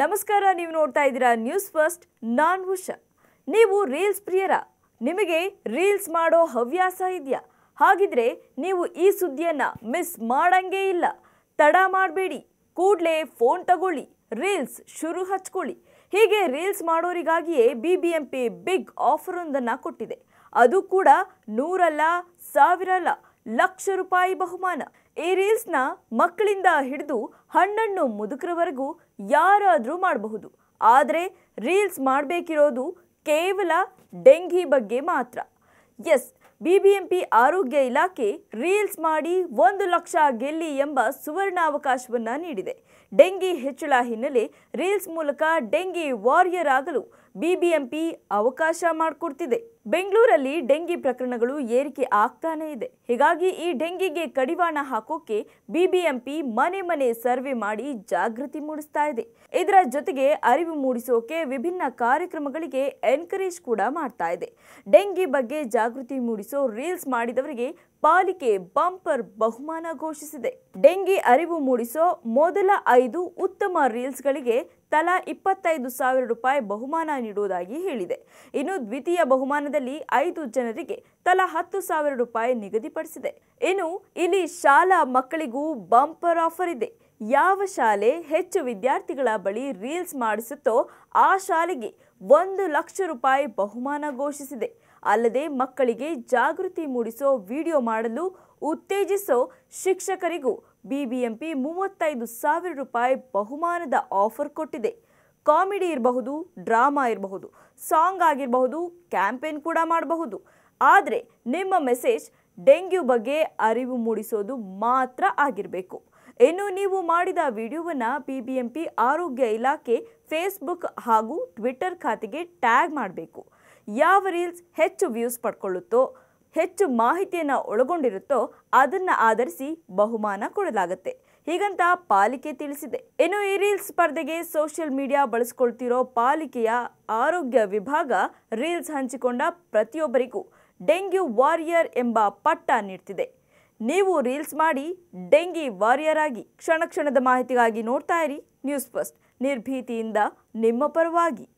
ನಮಸ್ಕಾರ ನೀವು ನೋಡ್ತಾ ಇದ್ದೀರಾ ನ್ಯೂಸ್ ಫಸ್ಟ್ ನಾನ್ ಉಷಾ ನೀವು ರೀಲ್ಸ್ ಪ್ರಿಯರ ನಿಮಗೆ ರೀಲ್ಸ್ ಮಾಡೋ ಹವ್ಯಾಸ ಇದೆಯಾ ಹಾಗಿದ್ರೆ ನೀವು ಈ ಸುದ್ದಿಯನ್ನು ಮಿಸ್ ಮಾಡಂಗೇ ಇಲ್ಲ ತಡ ಮಾಡಬೇಡಿ ಕೂಡಲೇ ಫೋನ್ ತಗೊಳ್ಳಿ ರೀಲ್ಸ್ ಶುರು ಹಚ್ಕೊಳ್ಳಿ ಹೀಗೆ ರೀಲ್ಸ್ ಮಾಡೋರಿಗಾಗಿಯೇ B B M P big ಆಫರೊಂದನ್ನು ಕೊಟ್ಟಿದೆ ಅದು ಕೂಡ ನೂರಲ್ಲ ಸಾವಿರಲ್ಲ ಲಕ್ಷ ರೂಪಾಯಿ ಬಹುಮಾನ ಈ ರೀಲ್ಸ್ನ ಮಕ್ಕಳಿಂದ ಹಿಡಿದು ಹಣ್ಣನ್ನು ಮುದುಕರವರೆಗೂ ಯಾರಾದರೂ ಮಾಡಬಹುದು ಆದರೆ ರೀಲ್ಸ್ ಮಾಡಬೇಕಿರೋದು ಕೇವಲ ಡೆಂಗಿ ಬಗ್ಗೆ ಮಾತ್ರ ಎಸ್ ಬಿಬಿಎಂಪಿ ಆರೋಗ್ಯ ಇಲಾಖೆ ರೀಲ್ಸ್ ಮಾಡಿ ಒಂದು ಲಕ್ಷ ಗೆಲ್ಲಿ ಎಂಬ ಸುವರ್ಣ ಅವಕಾಶವನ್ನ ನೀಡಿದೆ ಡೆಂಗಿ ಹೆಚ್ಚಳ ಹಿನ್ನೆಲೆ ರೀಲ್ಸ್ ಮೂಲಕ ಡೆಂಗಿ ವಾರಿಯರ್ ಆಗಲು ಬಿಬಿಎಂಪಿ ಅವಕಾಶ ಮಾಡಿಕೊಡ್ತಿದೆ ಬೆಂಗಳೂರಲ್ಲಿ ಡೆಂಗಿ ಪ್ರಕರಣಗಳು ಏರಿಕೆ ಆಗ್ತಾನೆ ಇದೆ ಹೀಗಾಗಿ ಈ ಡೆಂಗಿಗೆ ಕಡಿವಾಣ ಹಾಕೋಕೆ ಬಿಬಿಎಂಪಿ ಮನೆ ಮನೆ ಸರ್ವೆ ಮಾಡಿ ಜಾಗೃತಿ ಮೂಡಿಸ್ತಾ ಇದೆ ಇದರ ಜೊತೆಗೆ ಅರಿವು ಮೂಡಿಸೋಕೆ ವಿಭಿನ್ನ ಕಾರ್ಯಕ್ರಮಗಳಿಗೆ ಎನ್ಕರೇಜ್ ಕೂಡ ಮಾಡ್ತಾ ಇದೆ ಡೆಂಗಿ ಬಗ್ಗೆ ಜಾಗೃತಿ ಮೂಡಿಸೋ ರೀಲ್ಸ್ ಮಾಡಿದವರಿಗೆ ಪಾಲಿಕೆ ಬಂಪರ್ ಬಹುಮಾನ ಘೋಷಿಸಿದೆ ಡೆಂಗಿ ಅರಿವು ಮೂಡಿಸೋ ಮೊದಲ ಐದು ಉತ್ತಮ ರೀಲ್ಸ್ಗಳಿಗೆ ತಲಾ ಇಪ್ಪತ್ತೈದು ಸಾವಿರ ರೂಪಾಯಿ ಬಹುಮಾನ ನೀಡುವುದಾಗಿ ಹೇಳಿದೆ ಇನ್ನು ದ್ವಿತೀಯ ಬಹುಮಾನದಲ್ಲಿ ಐದು ಜನರಿಗೆ ತಲಾ ಹತ್ತು ಸಾವಿರ ರೂಪಾಯಿ ನಿಗದಿಪಡಿಸಿದೆ ಇನ್ನು ಇಲ್ಲಿ ಶಾಲಾ ಮಕ್ಕಳಿಗೂ ಬಂಪರ್ ಆಫರ್ ಇದೆ ಯಾವ ಶಾಲೆ ಹೆಚ್ಚು ವಿದ್ಯಾರ್ಥಿಗಳ ಬಳಿ ರೀಲ್ಸ್ ಮಾಡಿಸುತ್ತೋ ಆ ಶಾಲೆಗೆ ಒಂದು ಲಕ್ಷ ರೂಪಾಯಿ ಬಹುಮಾನ ಘೋಷಿಸಿದೆ ಅಲ್ಲದೆ ಮಕ್ಕಳಿಗೆ ಜಾಗೃತಿ ಮೂಡಿಸೋ ವಿಡಿಯೋ ಮಾಡಲು ಉತ್ತೇಜಿಸೋ ಶಿಕ್ಷಕರಿಗೂ ಬಿಬಿಎಂಪಿ ಮೂವತ್ತೈದು ಸಾವಿರ ರೂಪಾಯಿ ಬಹುಮಾನದ ಆಫರ್ ಕೊಟ್ಟಿದೆ ಕಾಮಿಡಿ ಇರಬಹುದು ಡ್ರಾಮಾ ಇರಬಹುದು ಸಾಂಗ್ ಆಗಿರಬಹುದು ಕ್ಯಾಂಪೇನ್ ಕೂಡ ಮಾಡಬಹುದು ಆದರೆ ನಿಮ್ಮ ಮೆಸೇಜ್ ಡೆಂಗ್ಯೂ ಬಗ್ಗೆ ಅರಿವು ಮೂಡಿಸೋದು ಮಾತ್ರ ಆಗಿರಬೇಕು ಇನ್ನು ನೀವು ಮಾಡಿದ ವಿಡಿಯೋವನ್ನು ಬಿಬಿಎಂಪಿ ಆರೋಗ್ಯ ಇಲಾಖೆ ಫೇಸ್ಬುಕ್ ಹಾಗೂ ಟ್ವಿಟರ್ ಖಾತೆಗೆ ಟ್ಯಾಗ್ ಮಾಡಬೇಕು ಯಾವ ರೀಲ್ಸ್ ಹೆಚ್ಚು ವ್ಯೂಸ್ ಪಡ್ಕೊಳ್ಳುತ್ತೋ ಹೆಚ್ಚು ಮಾಹಿತಿಯನ್ನು ಒಳಗೊಂಡಿರುತ್ತೋ ಅದನ್ನು ಆಧರಿಸಿ ಬಹುಮಾನ ಕೊಡಲಾಗುತ್ತೆ ಹೀಗಂತ ಪಾಲಿಕೆ ತಿಳಿಸಿದೆ ಇನ್ನು ಈ ರೀಲ್ಸ್ ಸ್ಪರ್ಧೆಗೆ ಸೋಷಿಯಲ್ ಮೀಡಿಯಾ ಬಳಸ್ಕೊಳ್ತಿರೋ ಪಾಲಿಕೆಯ ಆರೋಗ್ಯ ವಿಭಾಗ ರೀಲ್ಸ್ ಹಂಚಿಕೊಂಡ ಪ್ರತಿಯೊಬ್ಬರಿಗೂ ಡೆಂಗ್ಯೂ ವಾರಿಯರ್ ಎಂಬ ಪಟ್ಟ ನೀಡ್ತಿದೆ ನೀವು ರೀಲ್ಸ್ ಮಾಡಿ ಡೆಂಗಿ ವಾರಿಯರ್ ಆಗಿ ಕ್ಷಣ ಕ್ಷಣದ ಮಾಹಿತಿಗಾಗಿ ನೋಡ್ತಾ ಇರಿ ನ್ಯೂಸ್ ಫಸ್ಟ್ ನಿರ್ಭೀತಿಯಿಂದ ನಿಮ್ಮ ಪರವಾಗಿ